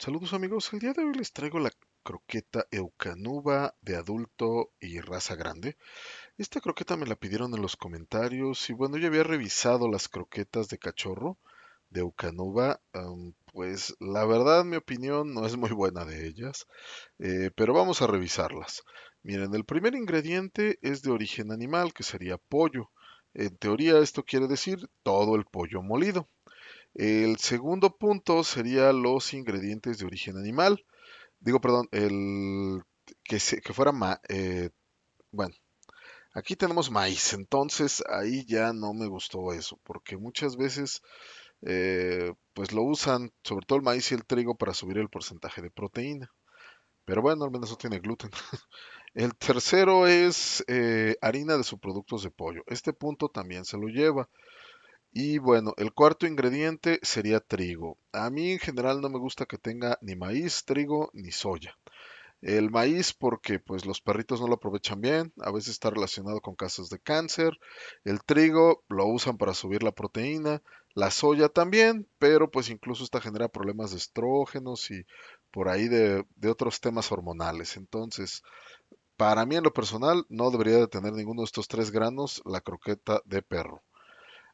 Saludos amigos, el día de hoy les traigo la croqueta Eucanuba de adulto y raza grande. Esta croqueta me la pidieron en los comentarios y bueno, yo había revisado las croquetas de cachorro de Eucanuba, pues la verdad mi opinión no es muy buena de ellas, eh, pero vamos a revisarlas. Miren, el primer ingrediente es de origen animal, que sería pollo. En teoría esto quiere decir todo el pollo molido. El segundo punto sería los ingredientes de origen animal. Digo, perdón, el que, fuera, ma, eh, bueno, aquí tenemos maíz, entonces ahí ya no me gustó eso, porque muchas veces eh, pues lo usan, sobre todo el maíz y el trigo, para subir el porcentaje de proteína. Pero bueno, al menos no tiene gluten. El tercero es eh, harina de subproductos de pollo. Este punto también se lo lleva. Y bueno, el cuarto ingrediente sería trigo. A mí en general no me gusta que tenga ni maíz, trigo ni soya. El maíz porque pues los perritos no lo aprovechan bien, a veces está relacionado con casos de cáncer. El trigo lo usan para subir la proteína, la soya también, pero pues incluso esta genera problemas de estrógenos y por ahí de, de otros temas hormonales. Entonces, para mí en lo personal no debería de tener ninguno de estos tres granos la croqueta de perro.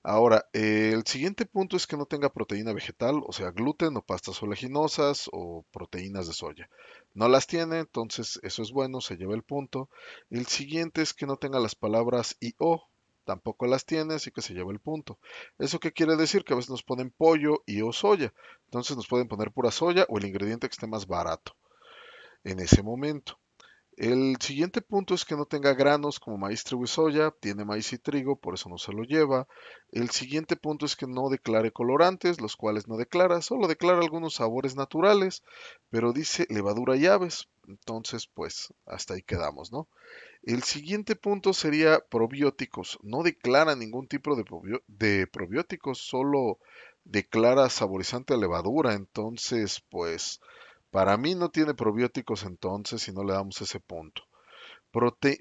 Ahora, eh, el siguiente punto es que no tenga proteína vegetal, o sea, gluten o pastas oleaginosas o proteínas de soya. No las tiene, entonces eso es bueno, se lleva el punto. El siguiente es que no tenga las palabras y o, tampoco las tiene, así que se lleva el punto. ¿Eso qué quiere decir? Que a veces nos ponen pollo y o soya. Entonces nos pueden poner pura soya o el ingrediente que esté más barato en ese momento. El siguiente punto es que no tenga granos como maíz, trigo y soya, tiene maíz y trigo, por eso no se lo lleva. El siguiente punto es que no declare colorantes, los cuales no declara, solo declara algunos sabores naturales, pero dice levadura y aves. Entonces, pues hasta ahí quedamos, ¿no? El siguiente punto sería probióticos. No declara ningún tipo de, de probióticos, solo declara saborizante a levadura. Entonces, pues para mí no tiene probióticos entonces si no le damos ese punto.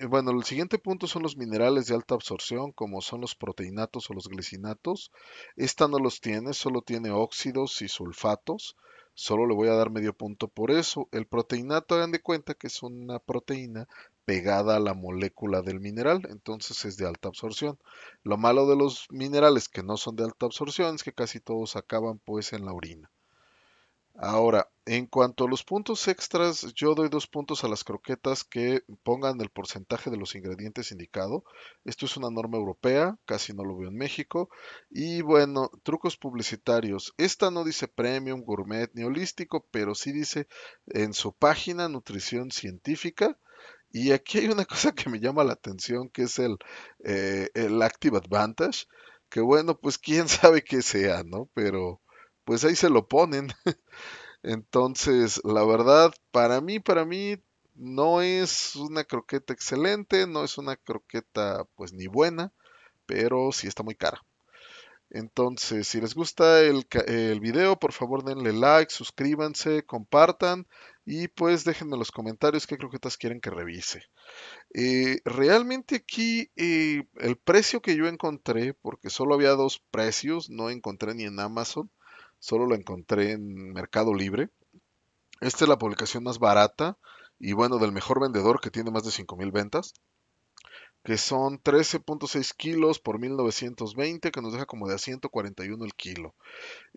bueno, el siguiente punto son los minerales de alta absorción, como son los proteinatos o los glicinatos. Esta no los tiene, solo tiene óxidos y sulfatos. Solo le voy a dar medio punto por eso. El proteinato, hagan de cuenta que es una proteína pegada a la molécula del mineral, entonces es de alta absorción. Lo malo de los minerales que no son de alta absorción es que casi todos acaban pues en la orina. Ahora, en cuanto a los puntos extras, yo doy dos puntos a las croquetas que pongan el porcentaje de los ingredientes indicado. Esto es una norma europea, casi no lo veo en México. Y bueno, trucos publicitarios. Esta no dice premium, gourmet ni holístico, pero sí dice en su página nutrición científica. Y aquí hay una cosa que me llama la atención, que es el, eh, el Active Advantage, que bueno, pues quién sabe qué sea, ¿no? Pero pues ahí se lo ponen. Entonces, la verdad, para mí, para mí, no es una croqueta excelente, no es una croqueta pues ni buena, pero sí está muy cara. Entonces, si les gusta el, video, por favor denle like, suscríbanse, compartan y pues déjenme en los comentarios qué croquetas quieren que revise. Eh, realmente aquí eh, el precio que yo encontré, porque solo había dos precios, no encontré ni en Amazon, solo lo encontré en Mercado Libre. Esta es la publicación más barata y bueno, del mejor vendedor que tiene más de 5.000 ventas, que son 13.6 kilos por 1.920, que nos deja como de a 141 el kilo.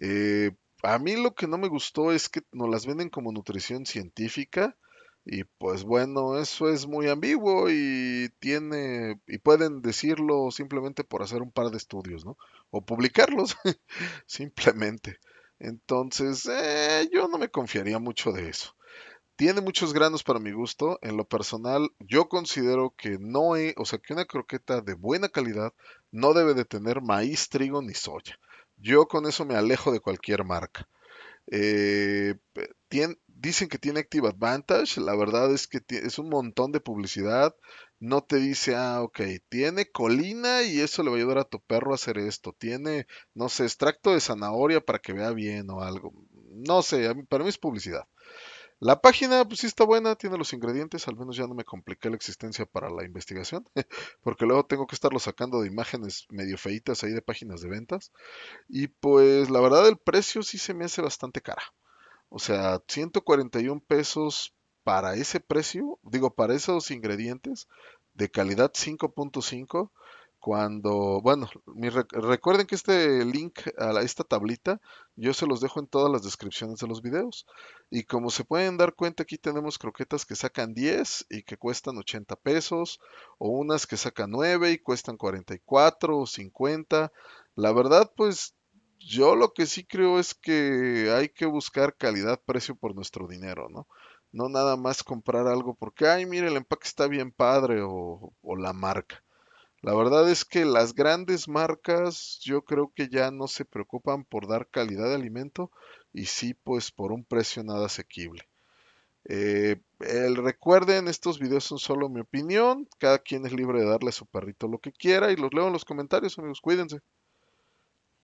Eh, a mí lo que no me gustó es que nos las venden como nutrición científica y pues bueno, eso es muy ambiguo y tiene y pueden decirlo simplemente por hacer un par de estudios, ¿no? O publicarlos simplemente. Entonces, eh, yo no me confiaría mucho de eso. Tiene muchos granos para mi gusto. En lo personal, yo considero que no o sea, que una croqueta de buena calidad no debe de tener maíz, trigo ni soya. Yo con eso me alejo de cualquier marca. Eh, dicen que tiene Active Advantage. La verdad es que es un montón de publicidad no te dice, ah, ok, tiene colina y eso le va a ayudar a tu perro a hacer esto. Tiene, no sé, extracto de zanahoria para que vea bien o algo. No sé, para mí es publicidad. La página, pues sí está buena, tiene los ingredientes, al menos ya no me compliqué la existencia para la investigación, porque luego tengo que estarlo sacando de imágenes medio feitas ahí de páginas de ventas. Y pues la verdad el precio sí se me hace bastante cara. O sea, 141 pesos para ese precio, digo, para esos ingredientes de calidad 5.5, cuando, bueno, recuerden que este link a esta tablita yo se los dejo en todas las descripciones de los videos. Y como se pueden dar cuenta, aquí tenemos croquetas que sacan 10 y que cuestan 80 pesos, o unas que sacan 9 y cuestan 44 o 50. La verdad, pues yo lo que sí creo es que hay que buscar calidad-precio por nuestro dinero, ¿no? No nada más comprar algo porque, ay, mire, el empaque está bien padre o, la marca. La verdad es que las grandes marcas yo creo que ya no se preocupan por dar calidad de alimento y sí pues por un precio nada asequible. Eh, el, recuerden, estos videos son solo mi opinión, cada quien es libre de darle a su perrito lo que quiera y los leo en los comentarios amigos, cuídense.